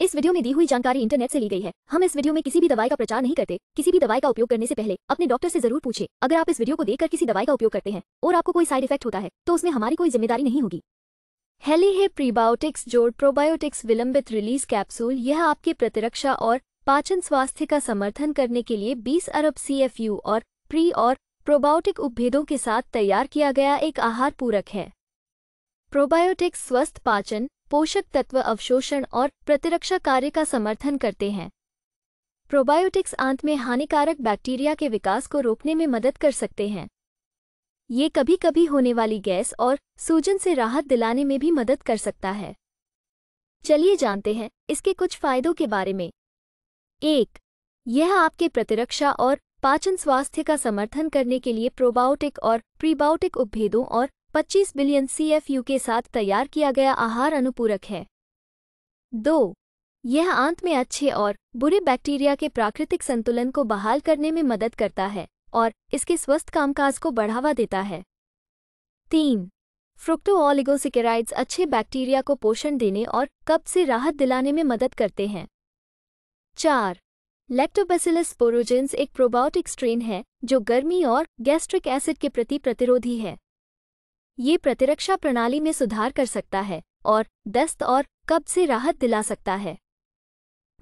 इस वीडियो में दी हुई जानकारी इंटरनेट से ली गई है हम इस वीडियो में किसी भी दवाई का प्रचार नहीं करते किसी भी दवाई का उपयोग करने से पहले अपने डॉक्टर से जरूर पूछे अगर आप इस वीडियो को देखकर किसी दवाई का उपयोग करते हैं और आपको कोई साइड इफेक्ट होता है तो उसमें हमारी कोई जिम्मेदारी नहीं होगी हेली है प्रीबायोटिक्स जोड़ प्रोबायोटिक्स विलंबित रिलीज कैप्सूल यह आपके प्रतिरक्षा और पाचन स्वास्थ्य का समर्थन करने के लिए बीस अरब सी और प्री और प्रोबायोटिक उपभेदों के साथ तैयार किया गया एक आहार पूरक है प्रोबायोटिक्स स्वस्थ पाचन पोषक तत्व अवशोषण और प्रतिरक्षा कार्य का समर्थन करते हैं प्रोबायोटिक्स आंत में हानिकारक बैक्टीरिया के विकास को रोकने में मदद कर सकते हैं ये कभी कभी होने वाली गैस और सूजन से राहत दिलाने में भी मदद कर सकता है चलिए जानते हैं इसके कुछ फायदों के बारे में एक यह आपके प्रतिरक्षा और पाचन स्वास्थ्य का समर्थन करने के लिए प्रोबायोटिक और प्रीबायोटिक उपभेदों और 25 बिलियन सीएफयू के साथ तैयार किया गया आहार अनुपूरक है दो यह आंत में अच्छे और बुरे बैक्टीरिया के प्राकृतिक संतुलन को बहाल करने में मदद करता है और इसके स्वस्थ कामकाज को बढ़ावा देता है तीन फ्रुक्टो ऑलिगोसिकेराइड्स अच्छे बैक्टीरिया को पोषण देने और कब से राहत दिलाने में मदद करते हैं चार लैक्टोबैसिलस पोरोजेंस एक प्रोबायोटिक स्ट्रेन है जो गर्मी और गैस्ट्रिक एसिड के प्रति प्रतिरोधी है ये प्रतिरक्षा प्रणाली में सुधार कर सकता है और दस्त और कब्ज से राहत दिला सकता है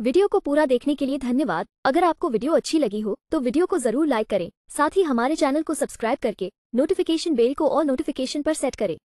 वीडियो को पूरा देखने के लिए धन्यवाद अगर आपको वीडियो अच्छी लगी हो तो वीडियो को जरूर लाइक करें साथ ही हमारे चैनल को सब्सक्राइब करके नोटिफिकेशन बेल को और नोटिफिकेशन पर सेट करें